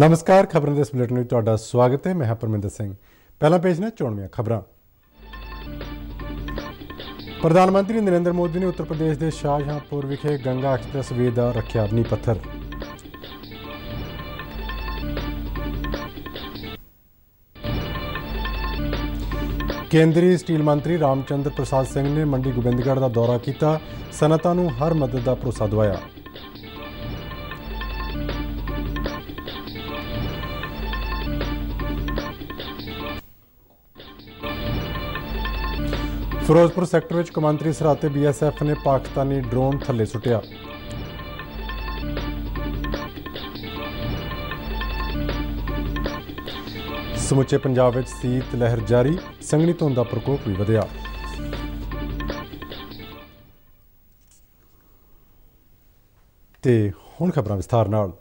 ਨਮਸਕਾਰ ਖਬਰਾਂ ਦੇ ਸਪਲਿਟ ਨੂੰ ਤੁਹਾਡਾ ਸਵਾਗਤ ਹੈ ਮੈਂ ਹਾਂ ਪਰਮਿੰਦਰ ਸਿੰਘ ਪਹਿਲਾ ਪੇਜ ਨੇ ਚੋਣਵੀਆਂ ਖਬਰਾਂ ਪ੍ਰਧਾਨ ਮੰਤਰੀ ਨਰਿੰਦਰ ਮੋਦੀ ਨੇ ਉੱਤਰ ਪ੍ਰਦੇਸ਼ ਦੇ ਸ਼ਾਹਜਹਾਂਪੁਰ ਵਿਖੇ ਗੰਗਾ ਐਕਸਪ੍ਰੈਸ ਵੇ ਦਾ ਰੱਖਿਆ ਨੀ ਪੱਥਰ ਕੇਂਦਰੀ ਸਟੀਲ ਮੰਤਰੀ ਰਾਮਚੰਦਰ ਪ੍ਰਸਾਦ ਸਿੰਘ ਨੇ ਮੰਡੀ ਗੋਬਿੰਦਗੜ੍ਹ ਦਾ ਦੌਰਾ ਕੀਤਾ ਸਨਤਾਂ ਨੂੰ ਹਰ ਮਦਦ ਦਾ ਭਰੋਸਾ ਦਵਾਇਆ ਫਿਰੋਜ਼ਪੁਰ ਸੈਕਟਰ ਵਿੱਚ ਕਮਾਂਤਰੀ ਸਰਹੱਦ ਤੇ ਬੀਐਸਐਫ ਨੇ ਪਾਕਿਸਤਾਨੀ ਡਰੋਨ ਥੱਲੇ ਸੁੱਟਿਆ ਸਮੁੱਚੇ ਪੰਜਾਬ ਵਿੱਚ ਸੀਤ ਲਹਿਰ ਜਾਰੀ ਸੰਗਣੀ ਧੁੰਦ ਦਾ ਪ੍ਰਕੋਪ ਵੀ ਵਧਿਆ ਤੇ ਹੁਣ ਖਬਰਾਂ ਵਿਸਥਾਰ ਨਾਲ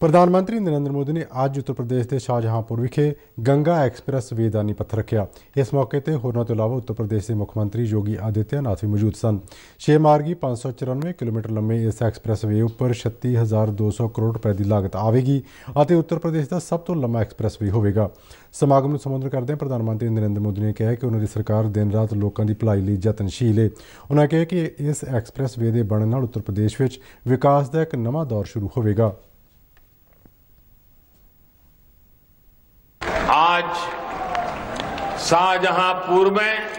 ਪ੍ਰਧਾਨ ਮੰਤਰੀ ਨਰਿੰਦਰ ਮੋਦੀ ਨੇ ਅੱਜ ਉੱਤਰ ਪ੍ਰਦੇਸ਼ ਦੇ ਸ਼ਾਹਜਹਾਂਪੁਰ ਵਿਖੇ ਗੰਗਾ ਐਕਸਪ੍ਰੈਸ ਵੇਦਾਨੀ ਪੱਥਰ ਰੱਖਿਆ ਇਸ ਮੌਕੇ ਤੇ ਹੋਰਨਾਂ ਤੋਂ ਇਲਾਵਾ ਉੱਤਰ ਪ੍ਰਦੇਸ਼ ਦੇ ਮੁੱਖ ਮੰਤਰੀ ਯੋਗੀ ਆਦਿੱਤਿਆਨਾਥ ਵੀ ਮੌਜੂਦ ਸਨ 6 ਮਾਰਗੀ 594 ਕਿਲੋਮੀਟਰ ਲੰਮੇ ਇਸ ਐਕਸਪ੍ਰੈਸ ਵੇ ਉੱਪਰ 36200 ਕਰੋੜ ਰੁਪਏ ਦੀ ਲਾਗਤ ਆਵੇਗੀ ਅਤੇ ਉੱਤਰ ਪ੍ਰਦੇਸ਼ ਦਾ ਸਭ ਤੋਂ ਲੰਮਾ ਐਕਸਪ੍ਰੈਸ ਵੇ ਹੋਵੇਗਾ ਸਮਾਗਮ ਨੂੰ ਸੰਬੋਧਨ ਕਰਦੇ ਪ੍ਰਧਾਨ ਮੰਤਰੀ ਨਰਿੰਦਰ ਮੋਦੀ ਨੇ ਕਿਹਾ ਕਿ ਉਹਨਾਂ ਦੀ ਸਰਕਾਰ ਦਿਨ ਰਾਤ ਲੋਕਾਂ ਦੀ ਭਲਾਈ ਲਈ ਯਤਨਸ਼ੀਲ ਹੈ ਉਹਨਾਂ ਕਿਹਾ ਕਿ ਇਸ ਐਕਸਪ੍ਰੈਸ ਵੇ ਦੇ ਬਣਨ ਨਾਲ ਉੱਤਰ ਪ੍ਰਦੇਸ਼ ਵਿੱਚ ਵਿਕਾਸ ਦਾ ਇੱਕ ਨਵਾਂ ਦੌਰ ਸ਼ੁਰੂ ਹੋਵੇਗਾ शाहजहांपुर में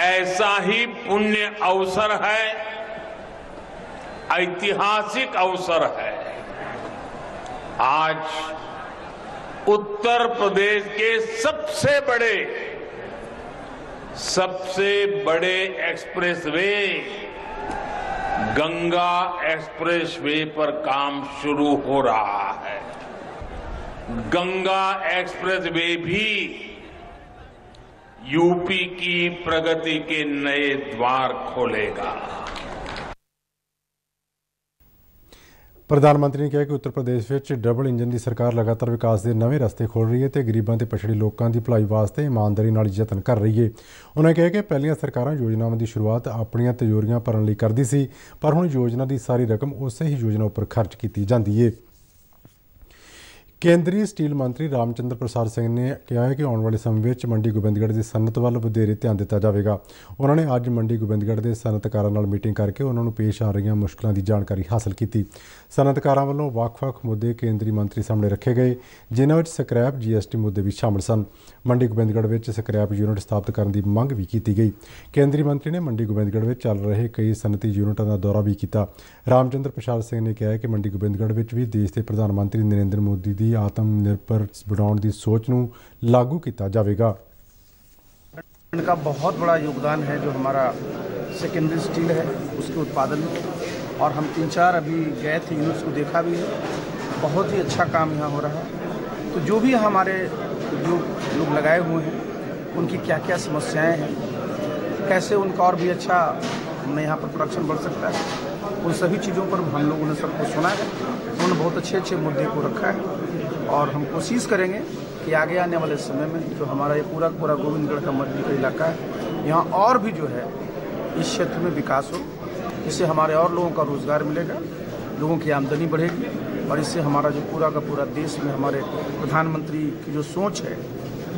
ऐसा ही पुण्य अवसर है ऐतिहासिक अवसर है आज उत्तर प्रदेश के सबसे बड़े सबसे बड़े एक्सप्रेसवे गंगा एक्सप्रेसवे पर काम शुरू हो रहा है गंगा एक्सप्रेसवे भी यूपी की प्रगति के नए द्वार खोलेगा ਪ੍ਰਧਾਨ ਮੰਤਰੀ ਨੇ ਕਿਹਾ ਕਿ ਉੱਤਰ ਪ੍ਰਦੇਸ਼ ਵਿੱਚ ਡਬਲ ਇੰਜਨ ਦੀ ਸਰਕਾਰ ਲਗਾਤਾਰ ਵਿਕਾਸ ਦੇ ਨਵੇਂ ਰਸਤੇ ਖੋਲ ਰਹੀ ਹੈ ਤੇ ਗਰੀਬਾਂ ਤੇ ਪਛੜੇ ਲੋਕਾਂ ਦੀ ਭਲਾਈ ਵਾਸਤੇ ਇਮਾਨਦਾਰੀ ਨਾਲ ਯਤਨ ਕਰ ਰਹੀ ਹੈ ਉਹਨਾਂ ਕਿਹਾ ਕਿ ਪਹਿਲੀਆਂ ਸਰਕਾਰਾਂ ਯੋਜਨਾਵਾਂ ਦੀ ਸ਼ੁਰੂਆਤ ਆਪਣੀਆਂ ਤਜੋਰੀਆਂ ਭਰਨ ਲਈ ਕਰਦੀ ਸੀ ਪਰ ਹੁਣ ਯੋਜਨਾ ਦੀ ਸਾਰੀ ਰਕਮ ਉਸੇ ਹੀ ਯੋਜਨਾ ਉੱਪਰ ਖਰਚ ਕੀਤੀ ਜਾਂਦੀ ਹੈ ਕੇਂਦਰੀ ਸਟੀਲ ਮੰਤਰੀ ਰਾਮਚੰਦਰ ਪ੍ਰਸਾਦ ਸਿੰਘ ਨੇ ਕਿਹਾ ਹੈ ਕਿ ਆਉਣ ਵਾਲੇ ਸਮੇਂ ਵਿੱਚ ਮੰਡੀ ਗੋਬਿੰਦਗੜ੍ਹ ਦੀ ਸਨਅਤ ਵੱਲ ਵਧੇਰੇ ਧਿਆਨ ਦਿੱਤਾ ਜਾਵੇਗਾ ਉਹਨਾਂ ਨੇ ਅੱਜ ਮੰਡੀ ਗੋਬਿੰਦਗੜ੍ਹ ਦੇ ਸਨਅਤਕਾਰਾਂ ਨਾਲ ਮੀਟਿੰਗ ਕਰਕੇ ਉਹਨਾਂ ਨੂੰ ਪੇਸ਼ ਆ ਰਹੀਆਂ ਮੁਸ਼ਕਲਾਂ ਦੀ ਜਾਣਕਾਰੀ ਹਾਸਲ ਕੀਤੀ ਸਨਅਤਕਾਰਾਂ ਵੱਲੋਂ ਵੱਖ-ਵੱਖ ਮੁੱਦੇ ਕੇਂਦਰੀ ਮੰਤਰੀ ਸਾਹਮਣੇ ਰੱਖੇ ਗਏ ਜਿਨ੍ਹਾਂ ਵਿੱਚ ਸਕ੍ਰੈਪ ਜੀਐਸਟੀ ਮੁੱਦੇ ਵੀ ਸ਼ਾਮਲ ਸਨ ਮੰਡੀ ਗੋਬਿੰਦਗੜ੍ਹ ਵਿੱਚ ਸਕ੍ਰੈਪ ਯੂਨਿਟ ਸਥਾਪਿਤ ਕਰਨ ਦੀ ਮੰਗ ਵੀ ਕੀਤੀ ਗਈ ਕੇਂਦਰੀ ਮੰਤਰੀ ਨੇ ਮੰਡੀ ਗੋਬਿੰਦਗੜ੍ਹ ਵਿੱਚ ਚੱਲ ਰਹੇ ਕਈ ਸਨਅਤੀ ਯੂਨਿਟਾਂ ਦਾ ਦੌਰਾ ਵੀ ਕੀਤਾ ਰਾਮਚੰਦਰ ਪ੍ਰਸਾਦ ਸਿੰਘ ਨੇ ਕਿਹਾ ਕਿ ਮੰਡੀ ਗੋਬਿੰਦਗੜ੍ਹ ਵਿੱਚ ਵੀ ਦੇਸ਼ ਦੇ ਪ੍ਰਧਾਨ ਮੰਤਰੀ ਨਰਿੰਦਰ ਮੋਦੀ ਦੀ आत्म निर्भर बनाने की सोच न लागू किया जाएगा का बहुत बड़ा योगदान है जो हमारा सेकेंडरी स्टील है उसके उत्पादन में और हम तीन चार अभी गए थे यूनिट्स को देखा भी है बहुत ही अच्छा काम यहाँ हो रहा है तो जो भी हमारे जो लोग लगाए हुए हैं उनकी क्या क्या समस्याएं हैं कैसे उनका और भी अच्छा हमने यहाँ पर प्रोडक्शन बढ़ सकता है उन सभी चीज़ों पर हम लोगों ने सबको सुना है उन्होंने बहुत अच्छे अच्छे मुद्दे को रखा है और हम कोशिश करेंगे कि आगे आने वाले समय में जो हमारा ये पूरा पूरा गोविंदगढ़ का मध्य का इलाका है यहाँ और भी जो है इस क्षेत्र में विकास हो इससे हमारे और लोगों का रोज़गार मिलेगा लोगों की आमदनी बढ़ेगी और इससे हमारा जो पूरा का पूरा देश में हमारे प्रधानमंत्री की जो सोच है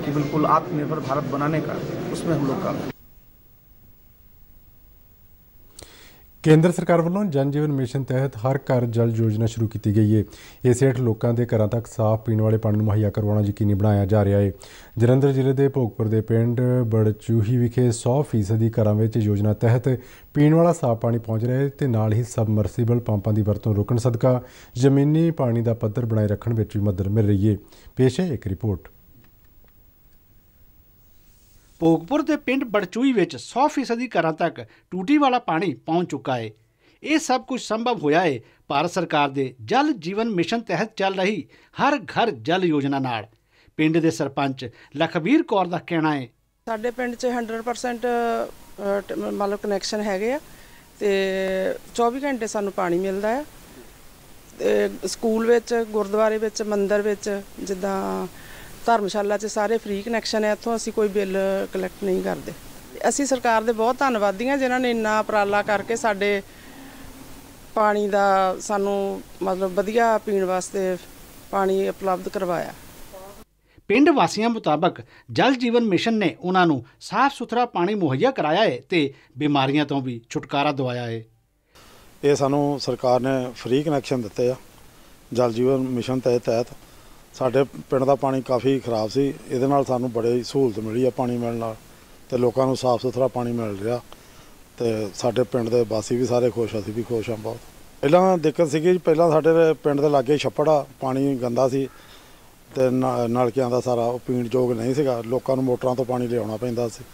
कि बिल्कुल आत्मनिर्भर भारत बनाने का उसमें हम लोग काम ਕੇਂਦਰ ਸਰਕਾਰ ਵੱਲੋਂ ਜਨ ਜੀਵਨ ਮਿਸ਼ਨ ਤਹਿਤ ਹਰ ਘਰ ਜਲ ਯੋਜਨਾ ਸ਼ੁਰੂ ਕੀਤੀ ਗਈ ਹੈ ਇਸ ਹੇਠ ਲੋਕਾਂ ਦੇ ਘਰਾਂ ਤੱਕ ਸਾਫ਼ ਪੀਣ ਵਾਲੇ ਪਾਣੀ ਨੂੰ ਮੁਹੱਈਆ ਕਰਵਾਉਣਾ ਯਕੀਨੀ ਬਣਾਇਆ ਜਾ ਰਿਹਾ ਹੈ ਜਲੰਧਰ ਜ਼ਿਲ੍ਹੇ ਦੇ ਭੋਗਪੁਰ ਦੇ ਪਿੰਡ ਬੜਚੂਹੀ ਵਿਖੇ 100% ਦੀ ਘਰਾਂ ਵਿੱਚ ਯੋਜਨਾ ਤਹਿਤ ਪੀਣ ਵਾਲਾ ਸਾਫ਼ ਪਾਣੀ ਪਹੁੰਚ ਰਿਹਾ ਹੈ ਤੇ ਨਾਲ ਹੀ ਸਬਮਰਸੀਬਲ ਪੰਪਾਂ ਦੀ ਵਰਤੋਂ ਰੋਕਣ ਸਦਕਾ ਜ਼ਮੀਨੀ ਪਾਣੀ ਦਾ ਪੱਧਰ ਬਣਾਏ ਰੱਖਣ ਵਿੱਚ ਵੀ ਮਦਦ ਮਿਲ ਰਹੀ ਹੈ ਪੇਸ਼ ਹੈ ਇੱਕ ਰਿਪੋਰਟ ਭੋਗਪੁਰ ਦੇ ਪਿੰਡ ਬੜਚੂਈ ਵਿੱਚ 100% ਦੀ ਘਰਾਂ ਤੱਕ ਟੂਟੀ ਵਾਲਾ ਪਾਣੀ ਪਹੁੰਚ ਚੁੱਕਾ ਹੈ ਇਹ ਸਭ ਕੁਝ ਸੰਭਵ ਹੋਇਆ ਹੈ ਭਾਰਤ ਸਰਕਾਰ ਦੇ ਜਲ ਜੀਵਨ ਮਿਸ਼ਨ ਤਹਿਤ ਚੱਲ ਰਹੀ ਹਰ ਘਰ ਜਲ ਯੋਜਨਾ ਨਾਲ ਪਿੰਡ ਦੇ ਸਰਪੰਚ ਲਖਵੀਰ ਕੌਰ ਦਾ ਕਹਿਣਾ ਹੈ ਸਾਡੇ ਪਿੰਡ 'ਚ 100% ਮਤਲਬ ਕਨੈਕਸ਼ਨ ਹੈਗੇ ਆ ਤੇ 24 ਘੰਟੇ ਸਾਨੂੰ ਪਾਣੀ ਮਿਲਦਾ ਹੈ ਤੇ ਸਕੂਲ ਵਿੱਚ ਗੁਰਦੁਆਰੇ ਵਿੱਚ ਮੰਦਿਰ ਵਿੱਚ ਜਿੱਦਾਂ ਧਰਮਸ਼ਾਲਾ 'ਚ ਸਾਰੇ ਫ੍ਰੀ ਕਨੈਕਸ਼ਨ ਹੈ ਇੱਥੋਂ ਅਸੀਂ ਕੋਈ ਬਿੱਲ ਕਲੈਕਟ ਨਹੀਂ ਕਰਦੇ ਅਸੀਂ ਸਰਕਾਰ ਦੇ ਬਹੁਤ ਧੰਨਵਾਦੀ ਹਾਂ ਜਿਨ੍ਹਾਂ ਨੇ ਇੰਨਾ ਉਪਰਾਲਾ ਕਰਕੇ ਸਾਡੇ ਪਾਣੀ ਦਾ ਸਾਨੂੰ ਮਤਲਬ ਵਧੀਆ ਪੀਣ ਵਾਸਤੇ ਪਾਣੀ ਉਪਲਬਧ ਕਰਵਾਇਆ ਪਿੰਡ ਵਾਸੀਆਂ ਮੁਤਾਬਕ ਜਲ ਜੀਵਨ ਮਿਸ਼ਨ ਨੇ ਉਹਨਾਂ ਨੂੰ ਸਾਫ਼ ਸੁਥਰਾ ਪਾਣੀ ਮੁਹੱਈਆ ਕਰਾਇਆ ਹੈ ਤੇ ਬਿਮਾਰੀਆਂ ਤੋਂ ਵੀ ਛੁਟਕਾਰਾ ਦਿਵਾਇਆ ਹੈ ਇਹ ਸਾਨੂੰ ਸਰਕਾਰ ਨੇ ਫ੍ਰੀ ਕਨੈਕਸ਼ਨ ਦਿੱਤੇ ਆ ਜਲ ਜੀਵਨ ਮਿਸ਼ਨ ਤਹਿਤ ਸਾਡੇ ਪਿੰਡ ਦਾ ਪਾਣੀ ਕਾਫੀ ਖਰਾਬ ਸੀ ਇਹਦੇ ਨਾਲ ਸਾਨੂੰ ਬੜੇ ਸਹੂਲਤ ਮਿਲੀ ਆ ਪਾਣੀ ਮਿਲਣ ਨਾਲ ਤੇ ਲੋਕਾਂ ਨੂੰ ਸਾਫ਼ ਸੁਥਰਾ ਪਾਣੀ ਮਿਲ ਰਿਹਾ ਤੇ ਸਾਡੇ ਪਿੰਡ ਦੇ ਵਾਸੀ ਵੀ ਸਾਰੇ ਖੁਸ਼ ਆ ਸੀ ਵੀ ਖੁਸ਼ ਆ ਬਹੁਤ ਪਹਿਲਾਂ ਦਿੱਕਤ ਸੀਗੀ ਪਹਿਲਾਂ ਸਾਡੇ ਪਿੰਡ ਦੇ ਲਾਗੇ ਛੱਪੜ ਆ ਪਾਣੀ ਗੰਦਾ ਸੀ ਤੇ ਨਲਕਿਆਂ ਦਾ ਸਾਰਾ ਉਹ ਪੀਣ ਯੋਗ ਨਹੀਂ ਸੀਗਾ ਲੋਕਾਂ ਨੂੰ ਮੋਟਰਾਂ ਤੋਂ ਪਾਣੀ ਲਿਆਉਣਾ ਪੈਂਦਾ ਸੀ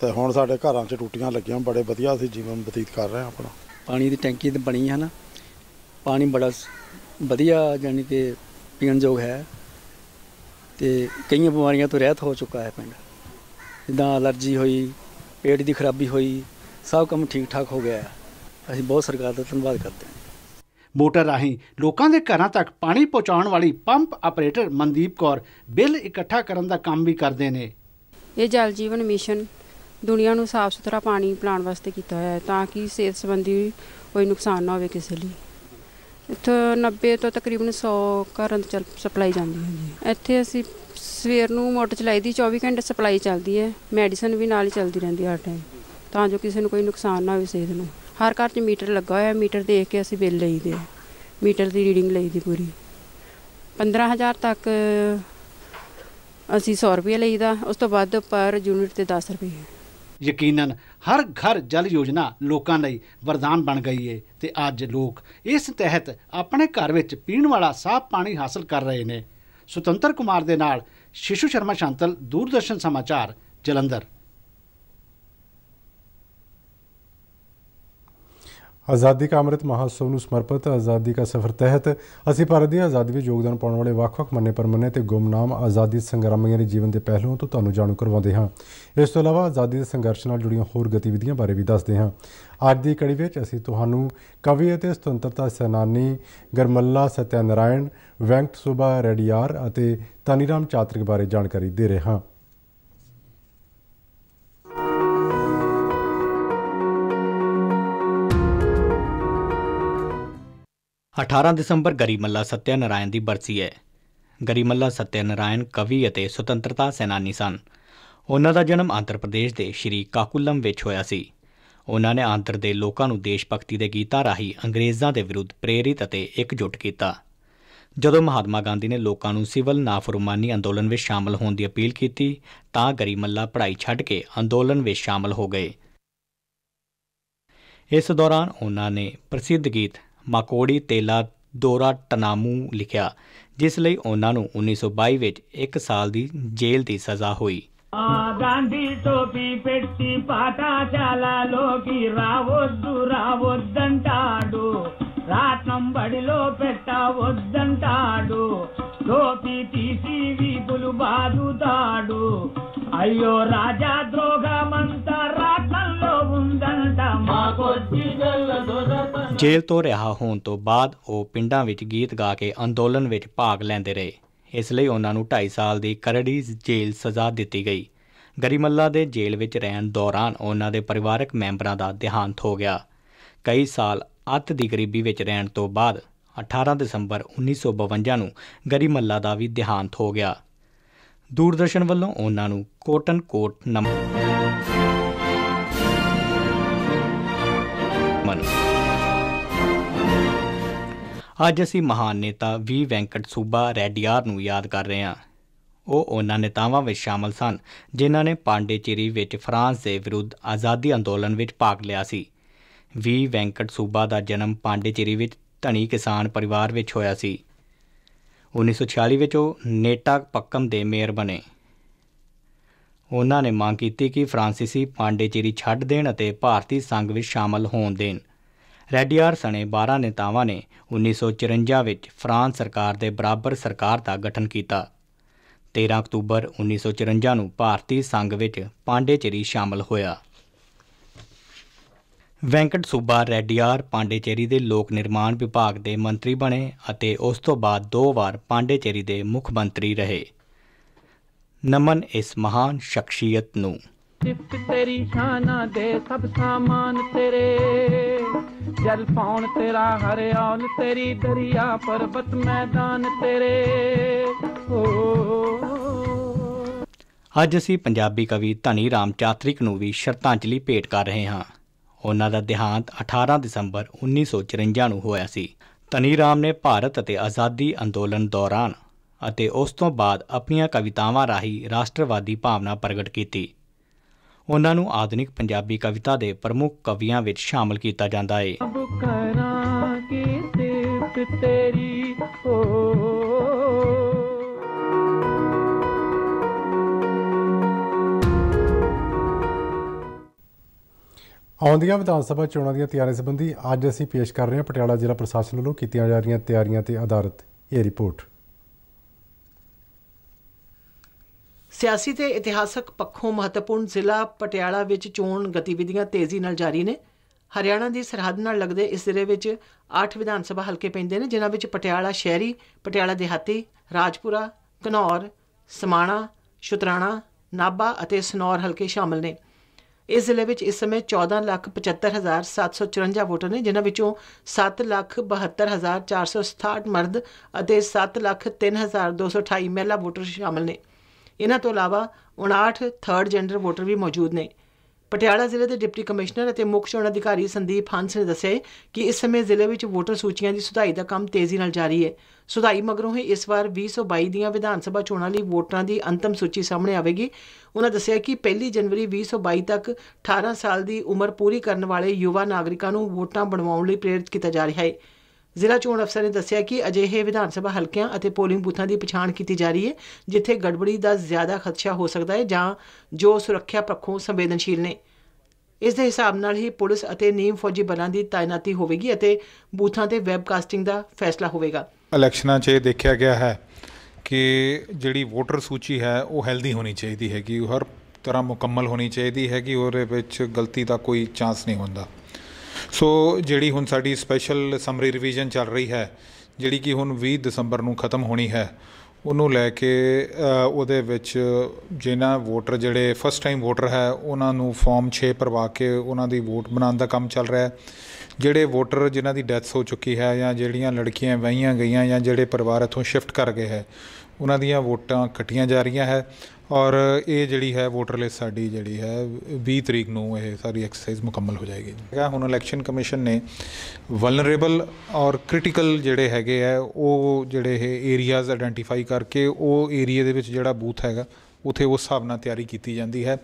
ਤੇ ਹੁਣ ਸਾਡੇ ਘਰਾਂ 'ਚ ਟੂਟੀਆਂ ਲੱਗੀਆਂ ਬੜੇ ਵਧੀਆ ਸੀ ਜੀਵਨ ਬਤੀਤ ਕਰ ਰਹੇ ਆ ਆਪਣਾ ਪਾਣੀ ਦੀ ਟੈਂਕੀ ਤੇ ਬਣੀ ਹੈ ਨਾ ਪਾਣੀ ਬੜਾ ਵਧੀਆ ਜਾਨੀ ਕਿ ਪੀਣਯੋਗ ਹੈ ਤੇ ਕਈਆਂ ਬਿਮਾਰੀਆਂ ਤੋਂ ਰਹਿਤ ਹੋ ਚੁੱਕਾ ਹੈ ਪਿੰਡ ਜਿੱਦਾਂ ਅਲਰਜੀ ਹੋਈ ਪੇਟ ਦੀ ਖਰਾਬੀ ਹੋਈ ਸਭ ਕੰਮ ਠੀਕ ਠਾਕ ਹੋ ਗਿਆ ਅਸੀਂ ਬਹੁਤ ਸਰਕਾਰ ਦਾ ਧੰਨਵਾਦ ਕਰਦੇ ਹਾਂ ਮੋਟਰ ਰਾਹੀਂ ਲੋਕਾਂ ਦੇ ਘਰਾਂ ਤੱਕ ਪਾਣੀ ਪਹੁੰਚਾਉਣ ਵਾਲੀ pump operator Mandeep Kaur bill ਇਕੱਠਾ ਕਰਨ ਦਾ ਕੰਮ ਵੀ ਕਰਦੇ ਨੇ ਇਹ ਜਲ ਜੀਵਨ ਮਿਸ਼ਨ ਦੁਨੀਆ ਨੂੰ ਸਾਫ਼ ਸੁਥਰਾ ਪਾਣੀ ਪਲਾਣ ਵਾਸਤੇ ਕੀਤਾ ਹੋਇਆ ਹੈ ਤਾਂ ਕਿ ਸਿਹਤ ਸੰਬੰਧੀ ਕੋਈ ਨੁਕਸਾਨ ਨਾ ਹੋਵੇ ਕਿਸੇ ਲਈ ਇੱਥੋਂ 90 ਤੋਂ ਤਕਰੀਬਨ 100 ਘਰਾਂ ਤੋਂ ਸਪਲਾਈ ਜਾਂਦੀ ਹੈ ਜੀ ਇੱਥੇ ਅਸੀਂ ਸਵੇਰ ਨੂੰ ਮੋਟਰ ਚਲਾਈ ਦੀ 24 ਘੰਟੇ ਸਪਲਾਈ ਚੱਲਦੀ ਹੈ ਮੈਡੀਸਨ ਵੀ ਨਾਲ ਹੀ ਚੱਲਦੀ ਰਹਿੰਦੀ ਹਰ ਟਾਈਮ ਤਾਂ ਜੋ ਕਿਸੇ ਨੂੰ ਕੋਈ ਨੁਕਸਾਨ ਨਾ ਹੋਵੇ ਸਿਹਤ ਨੂੰ ਹਰ ਘਰ 'ਚ ਮੀਟਰ ਲੱਗਾ ਹੋਇਆ ਮੀਟਰ ਦੇਖ ਕੇ ਅਸੀਂ ਬਿੱਲ ਲਈਦੇ ਆ ਮੀਟਰ ਦੀ ਰੀਡਿੰਗ ਲਈਦੀ ਪੂਰੀ 15000 ਤੱਕ ਅਸੀਂ 100 ਰੁਪਏ ਲਈਦਾ ਉਸ ਤੋਂ ਵੱਧ ਪਰ ਯੂਨਿਟ ਤੇ 10 ਰੁਪਏ ਯਕੀਨਨ ਹਰ ਘਰ ਜਲ ਯੋਜਨਾ ਲੋਕਾਂ ਲਈ ਵਰਦਾਨ ਬਣ ਗਈ ਹੈ ਤੇ ਅੱਜ ਲੋਕ ਇਸ ਤਹਿਤ ਆਪਣੇ ਘਰ ਵਿੱਚ ਪੀਣ ਵਾਲਾ ਸਾਫ਼ ਪਾਣੀ ਹਾਸਲ ਕਰ ਰਹੇ ਨੇ ਸੁਤੰਤਰ ਕੁਮਾਰ ਦੇ ਨਾਲ ਸ਼ਿਸ਼ੂ ਸ਼ਰਮਾ ਸ਼ਾਂਤਲ ਦੂਰਦਰਸ਼ਨ ਸਮਾਚਾਰ ਜਲੰਧਰ ਆਜ਼ਾਦੀ ਕਾ ਅੰਮ੍ਰਿਤ ਮਹਾਸੋਵ ਨੂੰ ਸਮਰਪਿਤ ਆਜ਼ਾਦੀ ਕਾ ਸਫ਼ਰ ਤਹਿਤ ਅਸੀਂ ਭਾਰਤ ਦੀ ਆਜ਼ਾਦੀ ਵਿੱਚ ਯੋਗਦਾਨ ਪਾਉਣ ਵਾਲੇ ਵੱਖ-ਵੱਖ ਮੰਨੇ ਪਰਮੰਨੇ ਤੇ ਗੁਮਨਾਮ ਆਜ਼ਾਦੀ ਸੰਗਰਾਮੀਆਂ ਦੇ ਜੀਵਨ ਦੇ ਪਹਿਲੂਆਂ ਤੋਂ ਤੁਹਾਨੂੰ ਜਾਣੂ ਕਰਵਾਉਂਦੇ ਹਾਂ ਇਸ ਤੋਂ ਇਲਾਵਾ ਆਜ਼ਾਦੀ ਦੇ ਸੰਘਰਸ਼ ਨਾਲ ਜੁੜੀਆਂ ਹੋਰ ਗਤੀਵਿਧੀਆਂ ਬਾਰੇ ਵੀ ਦੱਸਦੇ ਹਾਂ ਅੱਜ ਦੀ ਕੜੀ ਵਿੱਚ ਅਸੀਂ ਤੁਹਾਨੂੰ ਕਵੀ ਅਤੇ ਸੁਤੰਤਰਤਾ ਸੈਨਾਨੀ ਗਰਮੱਲਾ ਸਤਿਆਨਾਰਾਇਣ ਵੈਂਕਟ ਸੁਬਾ ਰੈਡੀਆਰ ਅਤੇ ਤਨੀਰਾਮ ਚਾਤਰਿਕ ਬਾਰੇ ਜਾਣਕਾਰੀ ਦੇ ਰਹੇ ਹਾਂ 18 ਦਸੰਬਰ ਗਰੀਮੱਲਾ ਸਤਿਆ ਨਾਰਾਇਣ ਦੀ ਬਰਸੀ ਹੈ ਗਰੀਮੱਲਾ ਸਤਿਆ ਨਾਰਾਇਣ ਕਵੀ ਅਤੇ ਸੁਤੰਤਰਤਾ ਸੈਨਾਨੀ ਸਨ ਉਹਨਾਂ ਦਾ ਜਨਮ ਆਂਧਰਾ ਪ੍ਰਦੇਸ਼ ਦੇ ਸ਼੍ਰੀ ਕਾਕੁਲਮ ਵਿੱਚ ਹੋਇਆ ਸੀ ਉਹਨਾਂ ਨੇ ਆਂਧਰ ਦੇ ਲੋਕਾਂ ਨੂੰ ਦੇਸ਼ ਭਗਤੀ ਦੇ ਗੀਤਾਂ ਰਾਹੀਂ ਅੰਗਰੇਜ਼ਾਂ ਦੇ ਵਿਰੁੱਧ ਪ੍ਰੇਰਿਤ ਅਤੇ ਇਕਜੁੱਟ ਕੀਤਾ ਜਦੋਂ ਮਹਾਤਮਾ ਗਾਂਧੀ ਨੇ ਲੋਕਾਂ ਨੂੰ ਸਿਵਲ ਨਾਫਰਮਾਨੀ ਅੰਦੋਲਨ ਵਿੱਚ ਸ਼ਾਮਲ ਹੋਣ ਦੀ ਅਪੀਲ ਕੀਤੀ ਤਾਂ ਗਰੀਮੱਲਾ ਪੜ੍ਹਾਈ ਛੱਡ ਕੇ ਅੰਦੋਲਨ ਵਿੱਚ ਸ਼ਾਮਲ ਹੋ ਗਏ ਇਸ ਦੌਰਾਨ ਉਹਨਾਂ ਨੇ ਪ੍ਰਸਿੱਧ ਗੀਤ ਮਾਕੋੜੀ ਤੇਲਾ ਦੋਰਾ ਟਨਾਮੂ ਲਿਖਿਆ ਜਿਸ ਲਈ ਉਹਨਾਂ ਨੂੰ 1922 ਵਿੱਚ 1 ਸਾਲ ਦੀ ਜੇਲ੍ਹ ਦੀ ਸਜ਼ਾ ਹੋਈ ਆ ਗਾਂਧੀ ਟੋਪੀ ਪੇਟੀ ਪਾਟਾ ਚਾਲਾ ਲੋਕੀ ਰਾਵੋ ਦੁਰਾਵੋ రావద్దంటాడు రాత్నం బడిలో వద్దంటాడు టోపీ తీసి వీపులు బాదుతాడు అయ్యో రాజా ద్రోగమంతా రాత్నంలో ఉందంట మాకొచ్చి ਜੇਲ ਤੋਂ ਰਿਹਾ ਹੋਣ ਤੋਂ ਬਾਅਦ ਉਹ ਪਿੰਡਾਂ ਵਿੱਚ ਗੀਤ ਗਾ ਕੇ ਅੰਦੋਲਨ ਵਿੱਚ ਭਾਗ ਲੈਂਦੇ ਰਹੇ ਇਸ ਲਈ ਉਹਨਾਂ ਨੂੰ 2.5 ਸਾਲ ਦੀ ਕਰੜੀ ਜੇਲ ਸਜ਼ਾ ਦਿੱਤੀ ਗਈ ਗਰੀਮੱਲਾ ਦੇ ਜੇਲ ਵਿੱਚ ਰਹਿਣ ਦੌਰਾਨ ਉਹਨਾਂ ਦੇ ਪਰਿਵਾਰਕ ਮੈਂਬਰਾਂ ਦਾ ਦੇਹਾਂਤ ਹੋ ਗਿਆ ਕਈ ਸਾਲ ਅੱਤ ਦੀ ਗਰੀਬੀ ਵਿੱਚ ਰਹਿਣ ਤੋਂ ਬਾਅਦ 18 ਦਸੰਬਰ 1952 ਨੂੰ ਗਰੀ ਮੱਲਾ ਦਾ ਵੀ ਦਿਹਾਂਤ ਹੋ ਗਿਆ ਦੂਰਦਰਸ਼ਨ ਵੱਲੋਂ ਉਹਨਾਂ ਨੂੰ ਕੋਟਨ ਕੋਟ ਨੰਬਰ ਅੱਜ ਅਸੀਂ ਮਹਾਨ ਨੇਤਾ ਵੀ ਵੈਂਕਟ ਸੂਬਾ ਰੈਡੀਆਰ ਨੂੰ ਯਾਦ ਕਰ ਰਹੇ ਹਾਂ ਉਹ ਉਹਨਾਂ ਨੇਤਾਵਾਂ ਵਿੱਚ ਸ਼ਾਮਲ ਸਨ ਜਿਨ੍ਹਾਂ ਨੇ ਪਾਂਡੇਚੇਰੀ ਵਿੱਚ ਫਰਾਂਸ ਦੇ ਵਿਰੁੱਧ ਆਜ਼ਾਦੀ ਅੰਦੋਲਨ ਵਿੱਚ ਭਾਗ ਲਿਆ ਸੀ ਵੀ ਵੈਂਕਟ ਸੂਬਾ ਦਾ ਜਨਮ ਪਾਂਡੇਚੇਰੀ ਵਿੱਚ ਧਨੀ ਕਿਸਾਨ ਪਰਿਵਾਰ ਵਿੱਚ ਹੋਇਆ ਸੀ 1946 ਵਿੱਚ ਉਹ ਨੇਟਾ ਪੱਕਮ ਦੇ ਮੇਅਰ ਬਣੇ ਉਹਨਾਂ ਨੇ ਮੰਗ ਕੀਤੀ ਕਿ ਫ੍ਰਾਂਸੀਸੀ ਪਾਂਡੇਚੇਰੀ ਛੱਡ ਦੇਣ ਅਤੇ ਭਾਰਤੀ ਸੰਘ ਵਿੱਚ ਸ਼ਾਮਲ ਹੋਣ ਦੇਣ ਰੈਡੀਆਰ ਸਣੇ 12 ਨੇਤਾਵਾਂ ਨੇ 1954 ਵਿੱਚ ਫਰਾਂਸ ਸਰਕਾਰ ਦੇ ਬਰਾਬਰ ਸਰਕਾਰ ਦਾ ਗਠਨ ਕੀਤਾ 13 ਅਕਤੂਬਰ 1954 ਨੂੰ ਭਾਰਤੀ ਸੰਘ ਵਿੱਚ ਪਾਂਡੇਚੇਰੀ ਸ਼ਾਮਲ ਹੋਇਆ ਵੈਂਕਟ ਸੂਬਾ ਰੈਡੀਆਰ ਪਾਂਡੇਚੇਰੀ ਦੇ ਲੋਕ ਨਿਰਮਾਣ ਵਿਭਾਗ ਦੇ ਮੰਤਰੀ ਬਣੇ ਅਤੇ ਉਸ ਤੋਂ ਬਾਅਦ ਦੋ ਵਾਰ ਪਾਂਡੇਚੇਰੀ ਦੇ ਮੁੱਖ ਮੰਤਰੀ ਰਹੇ ਨਮਨ ਇਸ ਮਹਾਨ ਸ਼ਖਸੀਅਤ ਨੂੰ ਸਿਫਤ ਤੇਰੀ ਸ਼ਾਨਾ ਦੇ ਸਭ ਸਾਮਾਨ ਤੇਰੇ ਜਲ ਪਾਉਣ ਤੇਰਾ ਹਰਿਆਲ ਤੇਰੀ ਦਰਿਆ ਪਰਬਤ ਮੈਦਾਨ ਤੇਰੇ ਅੱਜ ਅਸੀਂ ਪੰਜਾਬੀ ਕਵੀ ਧਨੀ ਰਾਮ ਚਾਤ੍ਰਿਕ ਨੂੰ ਵੀ ਸ਼ਰਧਾਂਜਲੀ ਭੇਟ ਕਰ ਰਹੇ ਹਾਂ ਉਹਨਾਂ ਦਾ ਦਿਹਾਂਤ 18 ਦਸੰਬਰ 1954 ਨੂੰ ਹੋਇਆ ਸੀ ਤਨੀ ਰਾਮ ਨੇ ਭਾਰਤ ਅਤੇ ਆਜ਼ਾਦੀ ਅੰਦੋਲਨ ਦੌਰਾਨ ਅਤੇ ਉਸ ਤੋਂ ਬਾਅਦ ਆਪਣੀਆਂ ਕਵਿਤਾਵਾਂ ਰਾਹੀਂ ਰਾਸ਼ਟਰਵਾਦੀ ਭਾਵਨਾ ਪ੍ਰਗਟ ਕੀਤੀ ਉਹਨਾਂ ਨੂੰ ਆਧੁਨਿਕ ਪੰਜਾਬੀ ਕਵਿਤਾ ਦੇ ਪ੍ਰਮੁੱਖ ਕਵੀਆਂ ਵਿੱਚ ਸ਼ਾਮਲ ਕੀਤਾ ਜਾਂਦਾ ਹੈ ਆਉਂਦੀਆਂ ਵਿਧਾਨ ਸਭਾ ਚੋਣਾਂ ਦੀਆਂ ਤਿਆਰੀਆਂ ਸੰਬੰਧੀ ਅੱਜ ਅਸੀਂ ਪੇਸ਼ ਕਰ ਰਹੇ ਹਾਂ ਪਟਿਆਲਾ ਜ਼ਿਲ੍ਹਾ ਪ੍ਰਸ਼ਾਸਨ ਵੱਲੋਂ ਕੀਤੀਆਂ ਜਾ ਰਹੀਆਂ ਤਿਆਰੀਆਂ ਤੇ ਆਧਾਰਿਤ ਇਹ ਰਿਪੋਰਟ ਸਿਆਸੀ ਤੇ ਇਤਿਹਾਸਕ ਪੱਖੋਂ ਮਹੱਤਵਪੂਰਨ ਜ਼ਿਲ੍ਹਾ ਪਟਿਆਲਾ ਵਿੱਚ ਚੋਣ ਗਤੀਵਿਧੀਆਂ ਤੇਜ਼ੀ ਨਾਲ ਜਾਰੀ ਨੇ ਹਰਿਆਣਾ ਦੀ ਸਰਹੱਦ ਨਾਲ ਲੱਗਦੇ ਇਸ ਜ਼ਿਲ੍ਹੇ ਵਿੱਚ 8 ਵਿਧਾਨ ਸਭਾ ਹਲਕੇ ਪੈਂਦੇ ਨੇ ਜਿਨ੍ਹਾਂ ਵਿੱਚ ਪਟਿਆਲਾ ਸ਼ਹਿਰੀ ਪਟਿਆਲਾ ਦਿਹਾਤੀ ਰਾਜਪੁਰਾ ਕਨੌਰ ਸਮਾਣਾ ਸ਼ੁਤਰਾਣਾ ਨਾਬਾ ਅਤੇ ਸਨੌਰ ਹਲਕੇ ਸ਼ਾਮਲ ਨੇ ਇਸ ਜ਼ਿਲ੍ਹੇ ਵਿੱਚ ਇਸ ਸਮੇਂ 14,75,754 ਵੋਟਰ ਨੇ ਜਿਨ੍ਹਾਂ ਵਿੱਚੋਂ 7,72,467 ਮਰਦ ਅਤੇ 7,03,228 ਮਹਿਲਾ ਵੋਟਰ ਸ਼ਾਮਲ ਨੇ ਇਹਨਾਂ ਤੋਂ ਇਲਾਵਾ 59 ਥਰਡ ਜੈਂਡਰ ਵੋਟਰ ਵੀ ਮੌਜੂਦ ਨੇ ਪਟਿਆਲਾ ਜ਼ਿਲ੍ਹੇ ਦੇ ਡਿਪਟੀ ਕਮਿਸ਼ਨਰ ਅਤੇ ਮੁੱਖ ਚੋਣ ਅਧਿਕਾਰੀ ਸੰਦੀਪ ਹੰਸ ਨੇ ਦੱਸਿਆ ਕਿ ਇਸ ਸਮੇਂ ਜ਼ਿਲ੍ਹੇ ਵਿੱਚ ਵੋਟਰ ਸੂਚੀਆਂ ਦੀ ਸੁਧਾਈ ਦਾ ਕੰਮ ਤੇਜ਼ੀ ਨਾਲ ਜਾਰੀ ਹੈ ਸੁਧਾਈ ਮਗਰੋਂ ਹੀ ਇਸ ਵਾਰ 2022 ਦੀਆਂ ਵਿਧਾਨ ਸਭਾ ਚੋਣਾਂ ਲਈ ਵੋਟਰਾਂ ਦੀ ਅੰਤਮ ਸੂਚੀ ਸਾਹਮਣੇ ਆਵੇਗੀ ਉਹਨਾਂ ਦੱਸਿਆ ਕਿ 1 ਜਨਵਰੀ 2022 ਤੱਕ 18 ਸਾਲ ਦੀ ਉਮਰ ਪੂਰੀ ਕਰਨ ਵਾਲੇ ਯੁਵਾ ਨਾਗਰਿਕਾਂ ਨੂੰ ਵੋਟਾਂ ਬਣਵਾਉਣ ਲਈ ਪ੍ਰੇਰਿਤ ਕੀਤਾ ਜਾ ਰਿਹਾ ਹੈ ਜ਼ਿਲ੍ਹਾ ਚੋਣ ਅਫਸਰ ਨੇ ਦੱਸਿਆ ਕਿ ਅਜਿਹੇ ਵਿਧਾਨ ਸਭਾ ਹਲਕਿਆਂ ਅਤੇ ਪੋਲਿੰਗ ਬੂਥਾਂ ਦੀ ਪਛਾਣ ਕੀਤੀ ਜਾ ਰਹੀ ਹੈ ਜਿੱਥੇ ਗੜਬੜੀ ਦਾ ਜ਼ਿਆਦਾ ਖਦਸ਼ਾ ਹੋ ਸਕਦਾ ਹੈ ਜਾਂ ਜੋ ਸੁਰੱਖਿਆ ਪੱਖੋਂ ਸੰਵੇਦਨਸ਼ੀਲ ਨੇ ਇਸ ਦੇ ਹਿਸਾਬ ਨਾਲ ਹੀ ਪੁਲਿਸ ਅਤੇ ਨੀਮ ਫੌਜੀ ਬਲਾਂ ਦੀ ਤਾਇਨਾਤੀ ਹੋਵੇਗੀ ਅਤੇ ਬੂਥਾਂ ਤੇ ਵੈਬਕਾਸਟਿੰਗ ਦਾ ਫੈਸਲਾ ਹੋਵੇਗਾ ਇਲੈਕਸ਼ਨਾਂ 'ਚ ਇਹ ਦੇਖਿਆ ਗਿਆ ਹੈ ਕਿ ਜਿਹੜੀ ਵੋਟਰ ਸੂਚੀ ਹੈ ਉਹ ਹੈਲਦੀ ਹੋਣੀ ਚਾਹੀਦੀ ਹੈ ਕਿ ਹਰ ਤਰ੍ਹਾਂ ਮੁਕੰਮਲ ਹੋਣੀ ਚਾਹੀਦੀ ਹੈ ਕਿ ਉਹਦੇ ਵਿੱਚ ਗਲਤੀ ਦਾ ਕੋਈ ਚਾਂਸ ਨਹੀਂ ਹੁੰਦਾ ਸੋ ਜਿਹੜੀ ਹੁਣ ਸਾਡੀ ਸਪੈਸ਼ਲ ਸਮਰੀ ਰਿਵੀਜ਼ਨ ਚੱਲ ਰਹੀ ਹੈ ਜਿਹੜੀ ਕਿ ਹੁਣ 20 ਦਸੰਬਰ ਨੂੰ ਖਤਮ ਹੋਣੀ ਹੈ ਉਹਨੂੰ ਲੈ ਕੇ ਉਹਦੇ ਵਿੱਚ ਜਿਨ੍ਹਾਂ ਵੋਟਰ ਜਿਹੜੇ ਫਸਟ ਟਾਈਮ ਵੋਟਰ ਹੈ ਉਹਨਾਂ ਨੂੰ ਫਾਰਮ 6 ਭਰਵਾ ਕੇ ਉਹਨਾਂ ਦੀ ਵੋਟ ਬਣਾਉਣ ਦਾ ਕੰਮ ਚੱਲ ਰਿਹਾ ਹੈ ਜਿਹੜੇ ਵੋਟਰ ਜਿਨ੍ਹਾਂ ਦੀ ਡੈਥ ਹੋ ਚੁੱਕੀ ਹੈ ਜਾਂ ਜਿਹੜੀਆਂ ਲੜਕੀਆਂ ਵਹੀਆਂ ਗਈਆਂ ਜਾਂ ਜਿਹੜੇ ਪਰਿਵਾਰ ਇਥੋਂ ਸ਼ਿਫਟ ਕਰ ਗਏ ਹੈ ਉਹਨਾਂ ਦੀਆਂ ਵੋਟਾਂ ਕੱਟੀਆਂ ਜਾ ਰਹੀਆਂ ਹੈ ਔਰ ਇਹ ਜਿਹੜੀ ਹੈ ਵੋਟਰ ਲਿਸਟ ਸਾਡੀ ਜਿਹੜੀ ਹੈ 20 ਤਰੀਕ ਨੂੰ ਇਹ ਸਾਰੀ ਐਕਸਰਸਾਈਜ਼ ਮੁਕੰਮਲ ਹੋ ਜਾਏਗੀ ਹੁਣ ਇਲੈਕਸ਼ਨ ਕਮਿਸ਼ਨ ਨੇ ਵਲਨਰੇਬਲ ਔਰ ਕ੍ਰਿਟੀਕਲ ਜਿਹੜੇ ਹੈਗੇ ਆ ਉਹ ਜਿਹੜੇ ਇਹ ਏਰੀਆਜ਼ ਆਇਡੈਂਟੀਫਾਈ ਕਰਕੇ ਉਹ ਏਰੀਆ ਦੇ ਵਿੱਚ ਜਿਹੜਾ ਬੂਥ ਹੈਗਾ ਉਥੇ ਉਸ ਹਿਸਾਬ ਨਾਲ ਤਿਆਰੀ ਕੀਤੀ ਜਾਂਦੀ ਹੈ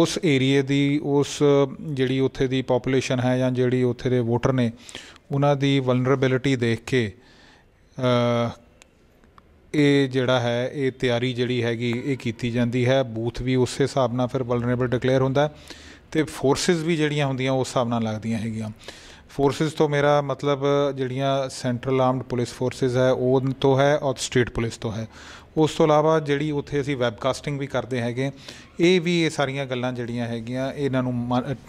ਉਸ ਏਰੀਏ ਦੀ ਉਸ ਜਿਹੜੀ ਉਥੇ ਦੀ ਪੋਪੂਲੇਸ਼ਨ ਹੈ ਜਾਂ ਜਿਹੜੀ ਉਥੇ ਦੇ ਵੋਟਰ ਨੇ ਉਹਨਾਂ ਦੀ ਵਲਨਰੇਬਿਲਿਟੀ ਦੇਖ ਕੇ ਇਹ ਜਿਹੜਾ ਹੈ ਇਹ ਤਿਆਰੀ ਜਿਹੜੀ ਹੈਗੀ ਇਹ ਕੀਤੀ ਜਾਂਦੀ ਹੈ ਬੂਥ ਵੀ ਉਸੇ ਹਿਸਾਬ ਨਾਲ ਫਿਰ ਵਲਨਰੇਬਲ ਡਿਕਲੇਅਰ ਹੁੰਦਾ ਤੇ ਫੋਰਸਸ ਵੀ ਜਿਹੜੀਆਂ ਹੁੰਦੀਆਂ ਉਸ ਹਿਸਾਬ ਨਾਲ ਲੱਗਦੀਆਂ ਹੈਗੀਆਂ ਫੋਰਸਸ ਤੋਂ ਮੇਰਾ ਮਤਲਬ ਜਿਹੜੀਆਂ ਸੈਂਟਰਲ ਆਰਮਡ ਪੁਲਿਸ ਫੋਰਸਸ ਹੈ ਉਹ ਤੋਂ ਹੈ ਔਰ ਸਟੇਟ ਪੁਲਿਸ ਤੋਂ ਹੈ ਉਸ ਤੋਂ ਇਲਾਵਾ ਜਿਹੜੀ ਉੱਥੇ ਅਸੀਂ ਵੈਬਕਾਸਟਿੰਗ ਵੀ ਕਰਦੇ ਹੈਗੇ ਇਹ ਵੀ ਇਹ ਸਾਰੀਆਂ ਗੱਲਾਂ ਜਿਹੜੀਆਂ ਹੈਗੀਆਂ ਇਹਨਾਂ ਨੂੰ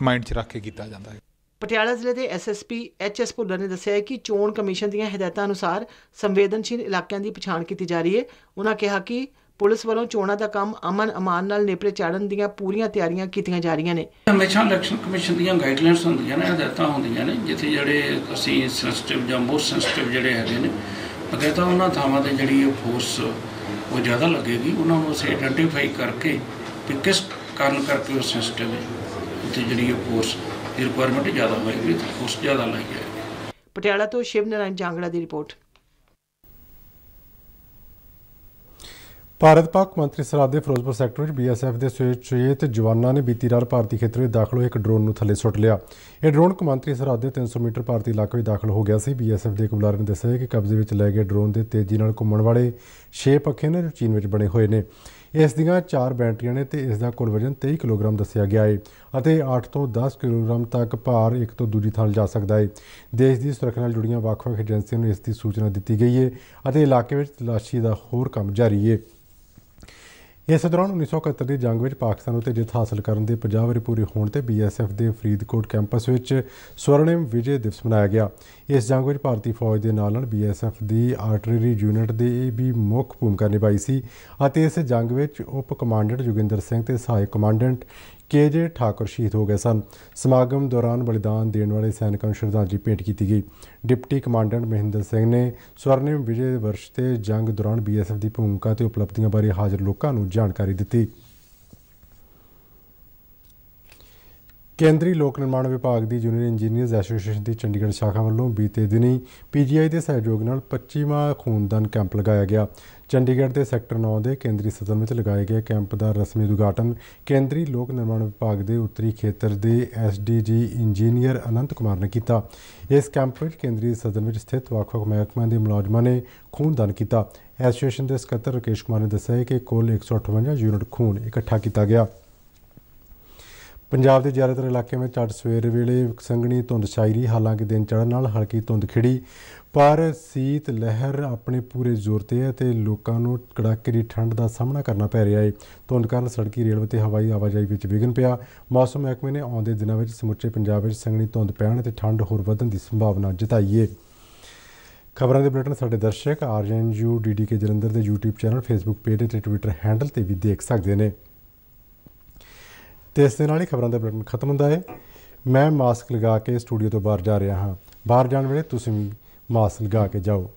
ਮਾਈਂਡ 'ਚ ਰੱਖ ਕੇ ਕੀਤਾ ਜਾਂਦਾ ਹੈ ਪਟਿਆਲਾ ਜ਼ਿਲ੍ਹੇ ਦੇ ਐਸਐਸਪੀ ਐਚਐਸ ਭੁੱਲਰ ਨੇ ਦੱਸਿਆ ਕਿ ਚੋਣ ਕਮਿਸ਼ਨ ਦੀਆਂ ਹਦਾਇਤਾਂ ਅਨੁਸਾਰ ਸੰਵੇਦਨਸ਼ੀਲ ਇਲਾਕਿਆਂ ਦੀ ਪਛਾਣ ਕੀਤੀ ਜਾ ਰਹੀ ਹੈ ਉਹਨਾਂ ਕਿਹਾ ਕਿ ਪੁਲਿਸ ਵੱਲੋਂ ਚੋਣਾਂ ਦਾ ਕੰਮ ਅਮਨ ਅਮਾਨ ਨਾਲ ਨੇਪਰੇ ਚਾੜਨ ਦੀਆਂ ਪੂਰੀਆਂ ਤਿਆਰੀਆਂ ਕੀਤੀਆਂ ਜਾ ਰਹੀਆਂ ਨੇ ਹਮੇਸ਼ਾ ਇਲੈਕਸ਼ਨ ਕਮਿਸ਼ਨ ਦੀਆਂ ਗਾਈਡਲਾਈਨਸ ਹੁੰਦੀਆਂ ਨੇ ਹਦਾਇਤਾਂ ਹੁੰਦੀਆਂ ਨੇ ਜਿੱਥੇ ਜਿਹੜੇ ਅਸੀਂ ਸੈਂਸਿਟਿਵ ਜਾਂ ਮੋਸਟ ਸੈਂਸਿਟਿਵ ਜਿਹੜੇ ਹੈਗੇ ਨੇ ਹਦਾਇਤਾਂ ਉਹਨਾਂ ਥਾਵਾਂ ਤੇ ਜਿਹੜੀ ਇਹ ਫੋਰਸ ਉਹ ਜ਼ਿਆਦਾ ਲੱਗੇਗੀ ਉਹਨਾਂ ਨੂੰ ਅਸੀਂ ਆਈਡੈਂਟੀਫਾਈ ਕਰਕੇ ਕਿ ਕਿਸ ਕਾਰਨ ਕਰਕੇ ਉਹ ਸੈਂਸਿਟਿਵ ਹੈ ਜਿਹੜੀ ਇਹ ਫੋਰਸ ਦੀ ਰਿਕੁਆਇਰਮੈਂਟ ਜ਼ਿਆਦਾ ਹੋਏਗੀ ਤਾਂ ਕੋਸਟ ਜ਼ਿਆਦਾ ਲਾਈ ਜਾਏਗੀ ਪਟਿਆਲਾ ਤੋਂ ਸ਼ਿਵ ਨਰਾਇਣ ਜਾਂਗੜਾ ਦੀ ਰਿਪੋਰਟ ਭਾਰਤ ਪਾਕ ਮੰਤਰੀ ਸਰਾਦ ਦੇ ਫਿਰੋਜ਼ਪੁਰ ਸੈਕਟਰ ਵਿੱਚ ਬੀਐਸਐਫ ਦੇ ਸੁਚੇਤ ਜਵਾਨਾਂ ਨੇ ਬੀਤੀ ਰਾਤ ਭਾਰਤੀ ਖੇਤਰ ਵਿੱਚ ਦਾਖਲ ਹੋਏ ਇੱਕ ਡਰੋਨ ਨੂੰ ਥੱਲੇ ਸੁੱਟ ਲਿਆ ਇਹ ਡਰੋਨ ਕਮਾਂਤਰੀ ਸਰਾਦ ਦੇ 300 ਮੀਟਰ ਭਾਰਤੀ ਇਲਾਕੇ ਵਿੱਚ ਦਾਖਲ ਹੋ ਗਿਆ ਸੀ ਬੀਐਸਐਫ ਦੇ ਇੱਕ ਬੁਲਾਰੇ ਨੇ ਦੱਸਿਆ ਕਿ ਕਬਜ਼ੇ ਵਿੱਚ ਲਏ ਗਏ ਡਰੋਨ ਦੇ ਤੇਜ਼ੀ ਨਾਲ ਘੁੰਮਣ ਵਾਲੇ 6 ਪੱਖੇ ਨੇ ਚੀਨ ਵਿੱਚ ਬਣੇ ਹੋਏ ਨੇ ਇਸ ਦੀਆਂ 4 ਬੈਟਰੀਆਂ ਨੇ ਤੇ ਇਸ ਦਾ ਕੁੱਲ ਵਜ਼ਨ 23 ਕਿਲੋਗ੍ਰਾਮ ਦੱਸਿਆ ਗਿਆ ਹੈ ਅਤੇ 8 ਤੋਂ 10 ਕਿਲੋਗ੍ਰਾਮ ਤੱਕ ਭਾਰ ਇੱਕ ਤੋਂ ਦੂਜੀ ਥਾਂ ਜਾ ਸਕਦਾ ਹੈ ਦੇਸ਼ ਦੀ ਸੁਰੱਖਿਆ ਨਾਲ ਜੁੜੀਆਂ ਵੱਖ-ਵੱਖ ਏਜੰਸੀਆਂ ਨੂੰ ਇਸ ਦੀ ਸੂਚਨਾ ਦਿੱਤੀ ਗਈ ਹੈ ਅਤੇ ਇਲਾਕੇ ਵਿੱਚ ਤਲਾਸ਼ੀ ਦਾ ਹੋਰ ਕੰਮ ਜਾਰੀ ਹੈ ਇਸ ਦੌਰਾਨ 1971 ਦੀ ਜੰਗ ਵਿੱਚ ਪਾਕਿਸਤਾਨ ਉਤੇ ਜਿੱਤ ਹਾਸਲ ਕਰਨ ਦੇ 50 ਵਰੇ ਪੂਰੇ ਹੋਣ ਤੇ ਬੀਐਸਐਫ ਦੇ ਫਰੀਦਕੋਟ ਕੈਂਪਸ ਵਿੱਚ ਸਵਰਣਿਮ ਵਿਜੇ ਦਿਵਸ ਮਨਾਇਆ ਗਿਆ ਇਸ ਜੰਗ ਵਿੱਚ ਭਾਰਤੀ ਫੌਜ ਦੇ ਨਾਲ ਨਾਲ ਬੀਐਸਐਫ ਦੀ ਆਰਟਰੀ ਯੂਨਿਟ ਦੀ ਵੀ ਮੁੱਖ ਭੂਮਿਕਾ ਨਿਭਾਈ ਸੀ ਅਤੇ ਇਸ ਜੰਗ ਵਿੱਚ ਉਪ ਕਮਾਂਡੈਂਟ ਜੁਗਿੰਦਰ ਸਿੰਘ ਤੇ ਸਹਾਇਕ ਕਮਾਂਡੈਂਟ ਕੇਜੇ ਠਾਕੁਰ ਸ਼ਹੀਦ ਹੋ ਗਏ ਸਨ ਸਮਾਗਮ ਦੌਰਾਨ ਬਲੀਦਾਨ ਦੇਣ ਵਾਲੇ ਸੈਨਿਕਾਂ ਨੂੰ ਸ਼ਰਧਾਂਜਲੀ ਭੇਟ ਕੀਤੀ ਗਈ ਡਿਪਟੀ ਕਮਾਂਡੈਂਟ ਮਹਿੰਦਰ ਸਿੰਘ ਨੇ ਸਵਰਨਿਮ ਵਿਜੇ ਵਰਸ਼ ਤੇ ਜੰਗ ਦੌਰਾਨ ਬੀਐਸਐਫ ਦੀ ਭੂਮਿਕਾ ਤੇ ਉਪਲਬਧੀਆਂ ਬਾਰੇ ਹਾਜ਼ਰ ਲੋਕਾਂ ਨੂੰ ਜਾਣਕਾਰੀ ਦਿੱਤੀ ਕੇਂਦਰੀ ਲੋਕ ਨਿਰਮਾਣ ਵਿਭਾਗ ਦੀ ਜੂਨੀਅਰ ਇੰਜੀਨੀਅਰਸ ਐਸੋਸੀਏਸ਼ਨ ਦੀ ਚੰਡੀਗੜ੍ਹ ਸ਼ਾਖਾ ਵੱਲੋਂ ਬੀਤੇ ਦਿਨੀ ਪੀਜੀਆਈ ਦੇ ਸਹਿਯੋਗ ਨਾਲ 25ਵਾਂ ਖੂਨਦਾਨ ਕੈਂਪ ਲਗਾਇਆ ਗਿਆ ਚੰਡੀਗੜ੍ਹ ਦੇ ਸੈਕਟਰ 9 ਦੇ ਕੇਂਦਰੀ ਸਦਨ ਵਿੱਚ ਲਗਾਏ ਗਏ ਕੈਂਪ ਦਾ ਰਸਮੀ ਉਦਘਾਟਨ ਕੇਂਦਰੀ ਲੋਕ ਨਿਰਮਾਣ ਵਿਭਾਗ ਦੇ ਉੱਤਰੀ ਖੇਤਰ ਦੇ ਐਸਡੀਜੀ ਇੰਜੀਨੀਅਰ ਅਨੰਤ ਕੁਮਾਰ ਨੇ ਕੀਤਾ ਇਸ ਕੈਂਪ ਵਿੱਚ ਕੇਂਦਰੀ ਸਦਨ ਵਿੱਚ ਸਥਿਤ ਵੱਖ-ਵੱਖ ਮਹਿਕਮਿਆਂ ਦੇ ਮੁਲਾਜ਼ਮਾਂ ਨੇ ਖੂਨਦਾਨ ਕੀਤਾ ਐਸੋਸੀਏਸ਼ਨ ਦੇ ਸਕੱਤਰ ਰਕੇਸ਼ ਕੁਮਾਰ ਨੇ ਦੱਸਿਆ ਕਿ ਕੁੱਲ 158 ਯੂਨਿਟ ਖੂਨ ਇਕੱਠਾ ਕੀਤਾ ਗਿਆ ਪੰਜਾਬ ਦੇ ਜ਼ਿਆਦਾਤਰ ਇਲਾਕੇ ਵਿੱਚ ਅੱਜ ਸਵੇਰ ਵੇਲੇ ਸੰਘਣੀ ਧੁੰਦ ਛਾਈ ਹਾਲਾਂਕਿ ਦਿਨ ਚੜ੍ਹਨ ਨਾਲ ਹਲਕੀ ਧੁੰਦ ਖਿੜੀ ਪਰ ਸੀਤ ਲਹਿਰ ਆਪਣੇ ਪੂਰੇ ਜ਼ੋਰ ਤੇ ਹੈ ਤੇ ਲੋਕਾਂ ਨੂੰ ਕੜਾਕੇ ਦੀ ਠੰਡ ਦਾ ਸਾਹਮਣਾ ਕਰਨਾ ਪੈ ਰਿਹਾ ਹੈ ਧੁੰਦ ਕਾਰਨ ਸੜਕੀ ਰੇਲਵੇ ਤੇ ਹਵਾਈ ਆਵਾਜਾਈ ਵਿੱਚ ਵਿਘਨ ਪਿਆ ਮੌਸਮ ਵਿਭਾਗ ਨੇ ਆਉਂਦੇ ਦਿਨਾਂ ਵਿੱਚ ਸਮੁੱਚੇ ਪੰਜਾਬ ਵਿੱਚ ਸੰਘਣੀ ਧੁੰਦ ਪੈਣ ਤੇ ਠੰਡ ਹੋਰ ਵਧਣ ਦੀ ਸੰਭਾਵਨਾ ਜਤਾਈ ਹੈ ਖਬਰਾਂ ਦੇ ਬੁਲੇਟਿਨ ਸਾਡੇ ਦਰਸ਼ਕ ਆਰਐਨਯੂ ਡੀਡੀਕੇ ਜਲੰਧਰ ਦੇ YouTube ਚੈਨਲ Facebook ਪੇਜ ਤੇ Twitter ਹੈਂਡਲ ਤੇ ਵੀ ਦੇਖ ਸਕਦੇ ਨੇ ਤੇ ਇਸ ਦੇ ਨਾਲ ਹੀ ਖਬਰਾਂ ਦਾ ਬੁਲੇਟਿਨ ਖਤਮ ਹੁੰਦਾ ਹੈ ਮੈਂ ਮਾਸਕ ਲਗਾ ਕੇ ਸਟੂਡੀਓ ਤੋਂ ਬਾਹਰ ਜਾ ਰਿਹਾ ਹਾਂ ਬਾਹਰ ਜਾਣ ਵੇਲੇ ਤੁਸੀਂ ਵੀ ਮਾਸਕ ਲਗਾ ਕੇ ਜਾਓ